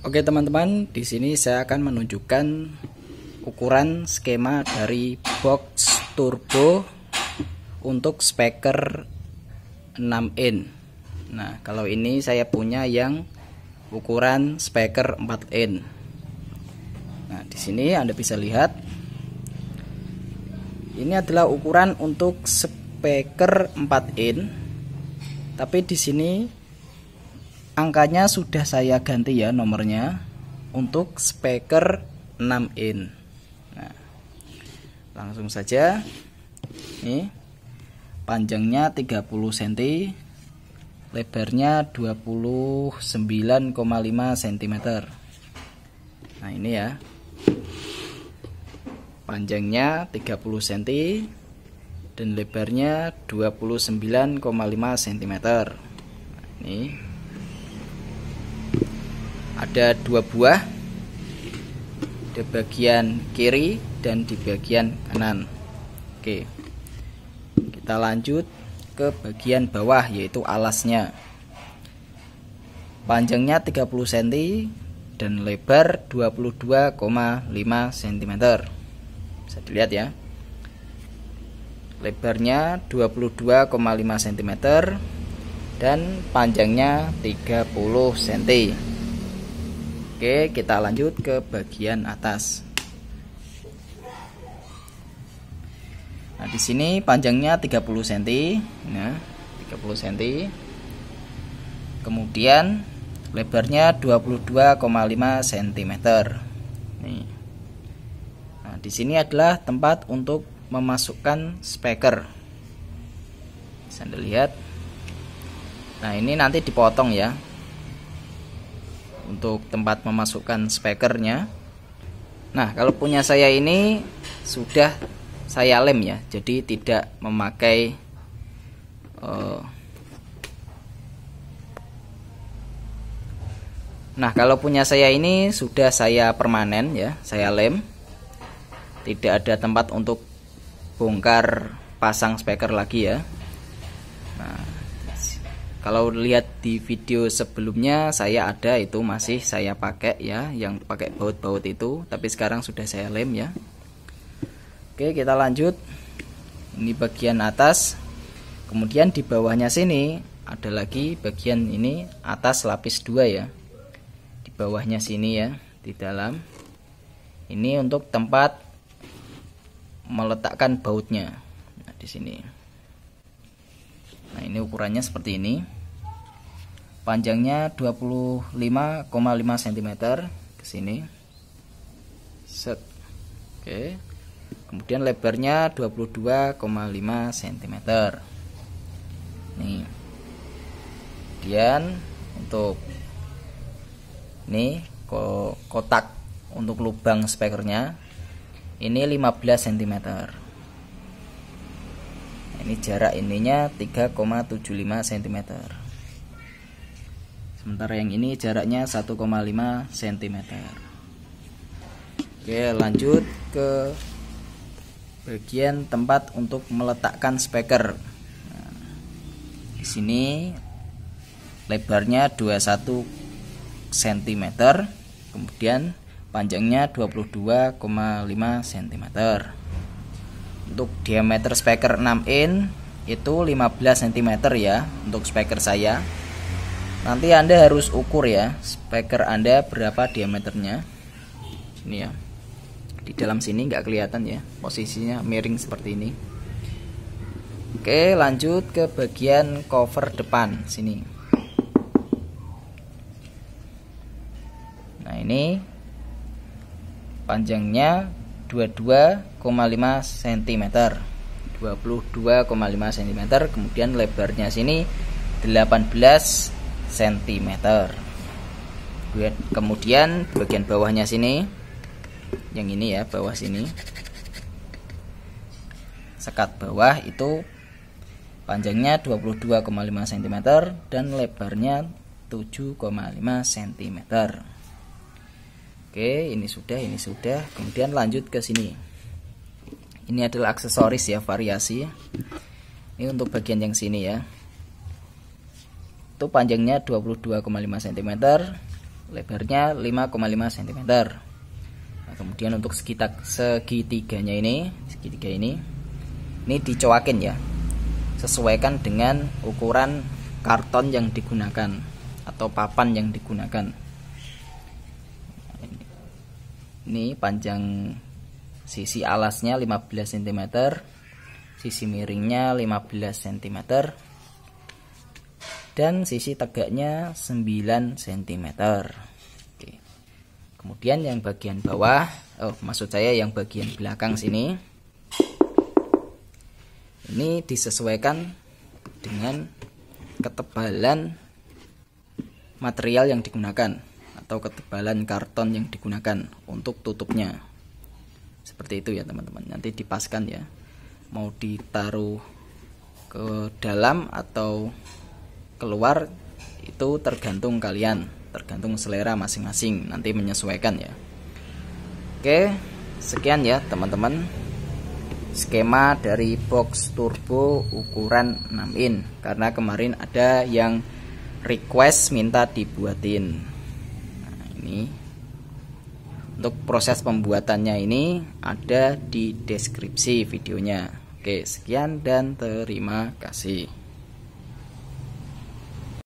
Oke teman-teman, di sini saya akan menunjukkan ukuran skema dari box turbo untuk speaker 6 in. Nah, kalau ini saya punya yang ukuran speaker 4 in. Nah, di sini Anda bisa lihat ini adalah ukuran untuk speaker 4 in. Tapi di sini angkanya sudah saya ganti ya nomornya untuk speaker 6 in nah, langsung saja ini panjangnya 30 cm lebarnya 29,5 cm nah ini ya panjangnya 30 cm dan lebarnya 29,5 cm nah, ini ada dua buah di bagian kiri dan di bagian kanan oke kita lanjut ke bagian bawah yaitu alasnya panjangnya 30 cm dan lebar 22,5 cm bisa dilihat ya lebarnya 22,5 cm dan panjangnya 30 cm Oke, kita lanjut ke bagian atas. Nah, di sini panjangnya 30 cm. Nah, 30 cm. Kemudian lebarnya 22,5 cm. Nih. Nah, di sini adalah tempat untuk memasukkan speaker. Bisa dilihat. Nah, ini nanti dipotong ya untuk tempat memasukkan spekernya. nah kalau punya saya ini sudah saya lem ya jadi tidak memakai eh, Nah, kalau punya saya ini sudah saya permanen ya, saya lem. Tidak ada tempat untuk bongkar pasang speaker lagi ya. Nah, kalau lihat di video sebelumnya saya ada itu masih saya pakai ya yang pakai baut-baut itu tapi sekarang sudah saya lem ya oke kita lanjut ini bagian atas kemudian di bawahnya sini ada lagi bagian ini atas lapis 2 ya di bawahnya sini ya di dalam ini untuk tempat meletakkan bautnya nah, di sini Nah, ini ukurannya seperti ini. Panjangnya 25,5 cm ke sini. Set. Oke. Kemudian lebarnya 22,5 cm. Nih. Kemudian untuk ini kotak untuk lubang spekernya ini 15 cm ini jarak ininya 3,75 cm sementara yang ini jaraknya 1,5 cm oke lanjut ke bagian tempat untuk meletakkan speaker nah, di sini lebarnya 21 cm kemudian panjangnya 22,5 cm untuk diameter speaker 6 in itu 15 cm ya untuk speaker saya nanti anda harus ukur ya speaker anda berapa diameternya ini ya di dalam sini nggak kelihatan ya posisinya miring seperti ini oke lanjut ke bagian cover depan sini nah ini panjangnya 22 22,5 cm 22,5 cm kemudian lebarnya sini 18 cm kemudian bagian bawahnya sini yang ini ya bawah sini sekat bawah itu panjangnya 22,5 cm dan lebarnya 7,5 cm oke ini sudah ini sudah kemudian lanjut ke sini ini adalah aksesoris ya variasi ini untuk bagian yang sini ya itu panjangnya 22,5 cm lebarnya 5,5 cm nah, kemudian untuk sekitar segitiganya ini segitiga ini ini dicoakin ya sesuaikan dengan ukuran karton yang digunakan atau papan yang digunakan nah, ini panjang sisi alasnya 15 cm sisi miringnya 15 cm dan sisi tegaknya 9 cm Oke. kemudian yang bagian bawah oh maksud saya yang bagian belakang sini ini disesuaikan dengan ketebalan material yang digunakan atau ketebalan karton yang digunakan untuk tutupnya seperti itu ya teman-teman nanti dipaskan ya mau ditaruh ke dalam atau keluar itu tergantung kalian tergantung selera masing-masing nanti menyesuaikan ya oke sekian ya teman-teman skema dari box turbo ukuran 6 in karena kemarin ada yang request minta dibuatin untuk proses pembuatannya ini ada di deskripsi videonya. Oke, sekian dan terima kasih.